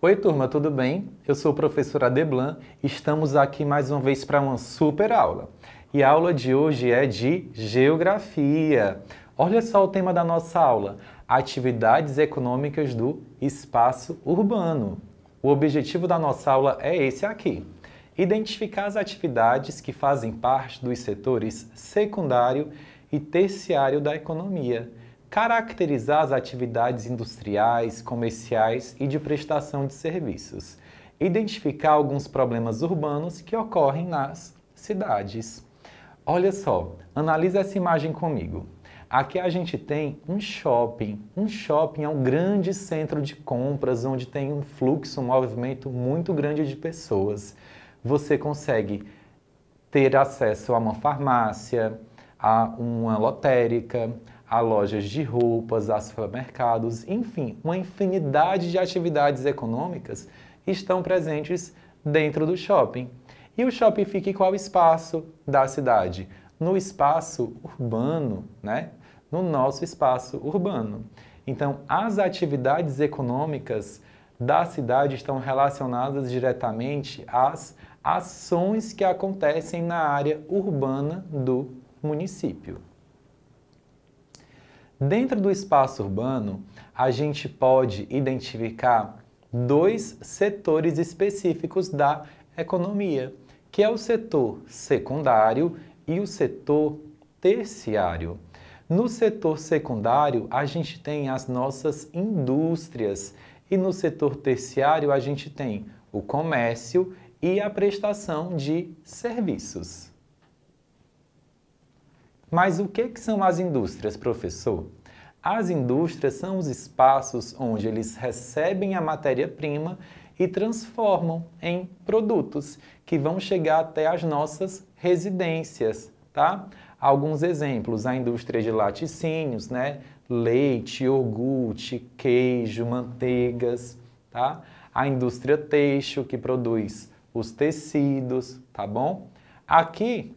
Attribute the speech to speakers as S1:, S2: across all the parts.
S1: Oi, turma, tudo bem? Eu sou o professor Adeblan e estamos aqui mais uma vez para uma super aula. E a aula de hoje é de Geografia. Olha só o tema da nossa aula: Atividades econômicas do espaço urbano. O objetivo da nossa aula é esse aqui: identificar as atividades que fazem parte dos setores secundário e e terciário da economia, caracterizar as atividades industriais, comerciais e de prestação de serviços, identificar alguns problemas urbanos que ocorrem nas cidades. Olha só, analisa essa imagem comigo. Aqui a gente tem um shopping. Um shopping é um grande centro de compras onde tem um fluxo, um movimento muito grande de pessoas. Você consegue ter acesso a uma farmácia, a uma lotérica, a lojas de roupas, a supermercados, enfim, uma infinidade de atividades econômicas estão presentes dentro do shopping. E o shopping fica em qual espaço da cidade? No espaço urbano, né? No nosso espaço urbano. Então, as atividades econômicas da cidade estão relacionadas diretamente às ações que acontecem na área urbana do município. Dentro do espaço urbano, a gente pode identificar dois setores específicos da economia, que é o setor secundário e o setor terciário. No setor secundário, a gente tem as nossas indústrias e no setor terciário, a gente tem o comércio e a prestação de serviços. Mas o que, que são as indústrias, professor? As indústrias são os espaços onde eles recebem a matéria-prima e transformam em produtos que vão chegar até as nossas residências, tá? Alguns exemplos, a indústria de laticínios, né? Leite, iogurte, queijo, manteigas, tá? A indústria têxtil que produz os tecidos, tá bom? Aqui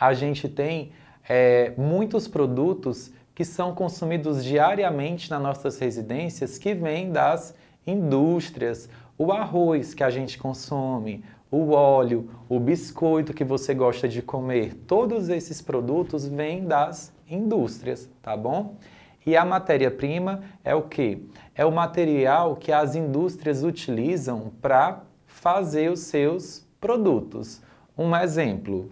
S1: a gente tem é, muitos produtos que são consumidos diariamente nas nossas residências que vêm das indústrias. O arroz que a gente consome, o óleo, o biscoito que você gosta de comer, todos esses produtos vêm das indústrias, tá bom? E a matéria-prima é o que? É o material que as indústrias utilizam para fazer os seus produtos. Um exemplo,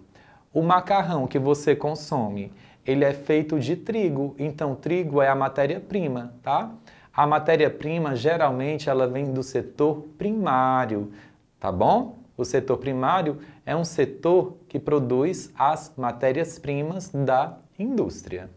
S1: o macarrão que você consome, ele é feito de trigo, então trigo é a matéria-prima, tá? A matéria-prima geralmente ela vem do setor primário, tá bom? O setor primário é um setor que produz as matérias-primas da indústria.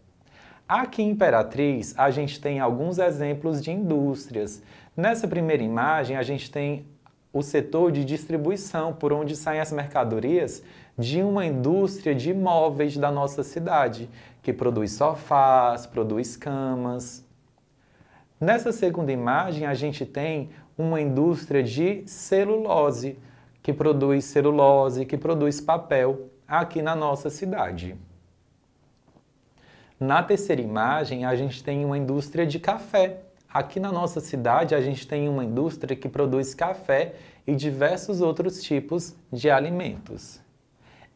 S1: Aqui em Imperatriz, a gente tem alguns exemplos de indústrias. Nessa primeira imagem, a gente tem o setor de distribuição, por onde saem as mercadorias de uma indústria de móveis da nossa cidade, que produz sofás, produz camas. Nessa segunda imagem, a gente tem uma indústria de celulose, que produz celulose, que produz papel aqui na nossa cidade. Na terceira imagem, a gente tem uma indústria de café. Aqui na nossa cidade, a gente tem uma indústria que produz café e diversos outros tipos de alimentos.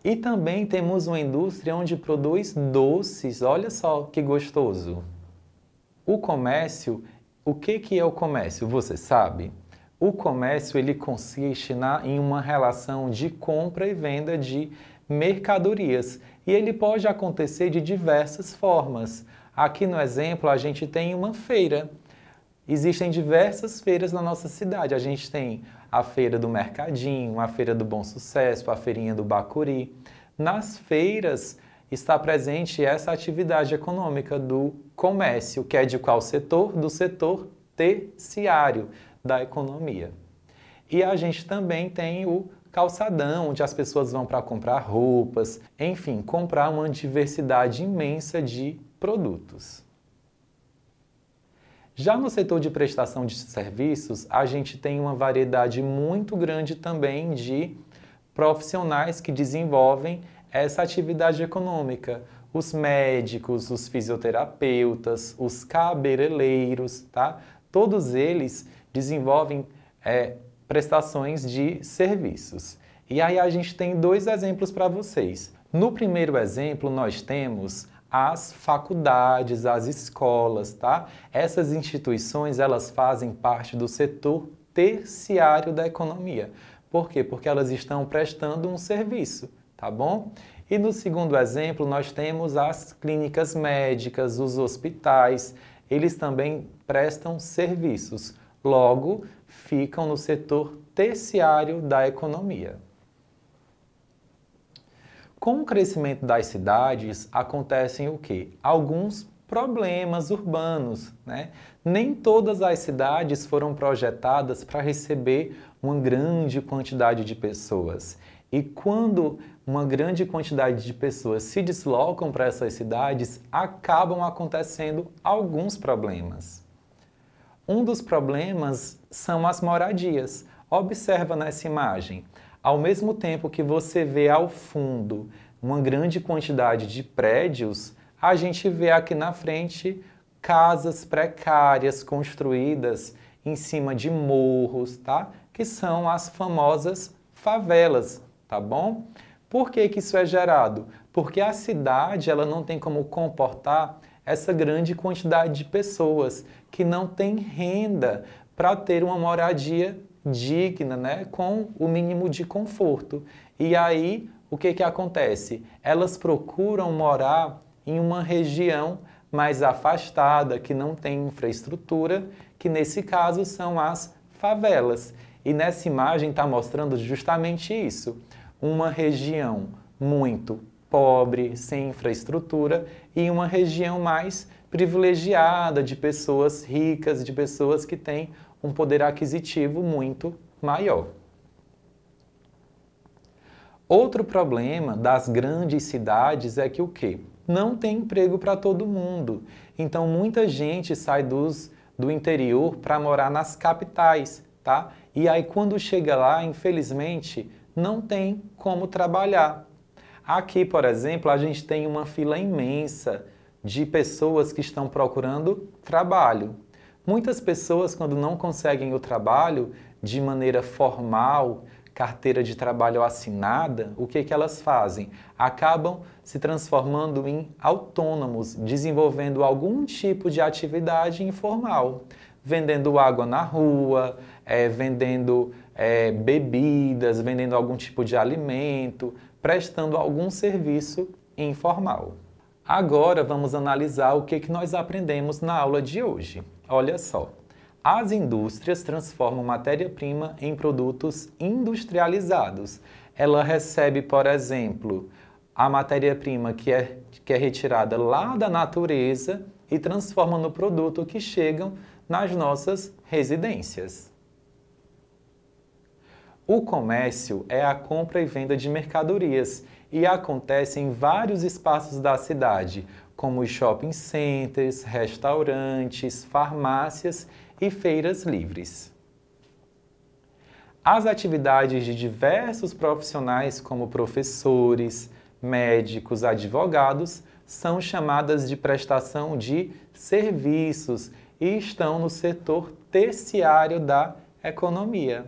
S1: E também temos uma indústria onde produz doces. Olha só que gostoso. O comércio, o que, que é o comércio? Você sabe? O comércio ele consiste na, em uma relação de compra e venda de mercadorias e ele pode acontecer de diversas formas. Aqui no exemplo, a gente tem uma feira. Existem diversas feiras na nossa cidade. A gente tem a feira do Mercadinho, a feira do Bom Sucesso, a feirinha do Bacuri. Nas feiras está presente essa atividade econômica do comércio, que é de qual setor? Do setor terciário da economia. E a gente também tem o calçadão, onde as pessoas vão para comprar roupas, enfim, comprar uma diversidade imensa de produtos. Já no setor de prestação de serviços, a gente tem uma variedade muito grande também de profissionais que desenvolvem essa atividade econômica. Os médicos, os fisioterapeutas, os cabeleireiros, tá? Todos eles desenvolvem é, prestações de serviços. E aí a gente tem dois exemplos para vocês. No primeiro exemplo, nós temos as faculdades, as escolas, tá? Essas instituições, elas fazem parte do setor terciário da economia. Por quê? Porque elas estão prestando um serviço, tá bom? E no segundo exemplo, nós temos as clínicas médicas, os hospitais, eles também prestam serviços, logo ficam no setor terciário da economia. Com o crescimento das cidades, acontecem o que? Alguns problemas urbanos. Né? Nem todas as cidades foram projetadas para receber uma grande quantidade de pessoas. E quando uma grande quantidade de pessoas se deslocam para essas cidades, acabam acontecendo alguns problemas. Um dos problemas são as moradias. Observa nessa imagem. Ao mesmo tempo que você vê ao fundo uma grande quantidade de prédios, a gente vê aqui na frente casas precárias construídas em cima de morros, tá? Que são as famosas favelas, tá bom? Por que, que isso é gerado? Porque a cidade ela não tem como comportar essa grande quantidade de pessoas que não tem renda para ter uma moradia digna, né, com o mínimo de conforto. E aí, o que, que acontece? Elas procuram morar em uma região mais afastada, que não tem infraestrutura, que nesse caso são as favelas. E nessa imagem está mostrando justamente isso: uma região muito pobre, sem infraestrutura, e uma região mais privilegiada de pessoas ricas, de pessoas que têm um poder aquisitivo muito maior. Outro problema das grandes cidades é que o quê? Não tem emprego para todo mundo. Então muita gente sai dos, do interior para morar nas capitais, tá? E aí quando chega lá, infelizmente, não tem como trabalhar. Aqui, por exemplo, a gente tem uma fila imensa de pessoas que estão procurando trabalho. Muitas pessoas, quando não conseguem o trabalho de maneira formal, carteira de trabalho assinada, o que, que elas fazem? Acabam se transformando em autônomos, desenvolvendo algum tipo de atividade informal, vendendo água na rua, é, vendendo é, bebidas, vendendo algum tipo de alimento, prestando algum serviço informal. Agora vamos analisar o que, que nós aprendemos na aula de hoje. Olha só. As indústrias transformam matéria-prima em produtos industrializados. Ela recebe, por exemplo, a matéria-prima que é, que é retirada lá da natureza e transforma no produto que chegam nas nossas residências. O comércio é a compra e venda de mercadorias e acontece em vários espaços da cidade, como shopping centers, restaurantes, farmácias e feiras livres. As atividades de diversos profissionais, como professores, médicos, advogados, são chamadas de prestação de serviços e estão no setor terciário da economia.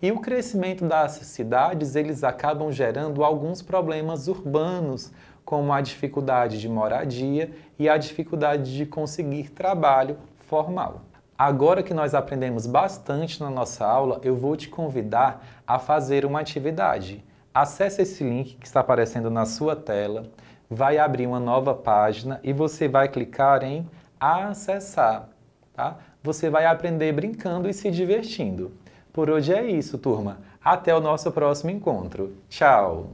S1: E o crescimento das cidades, eles acabam gerando alguns problemas urbanos, como a dificuldade de moradia e a dificuldade de conseguir trabalho formal. Agora que nós aprendemos bastante na nossa aula, eu vou te convidar a fazer uma atividade. Acesse esse link que está aparecendo na sua tela, vai abrir uma nova página e você vai clicar em acessar, tá? Você vai aprender brincando e se divertindo. Por hoje é isso, turma. Até o nosso próximo encontro. Tchau!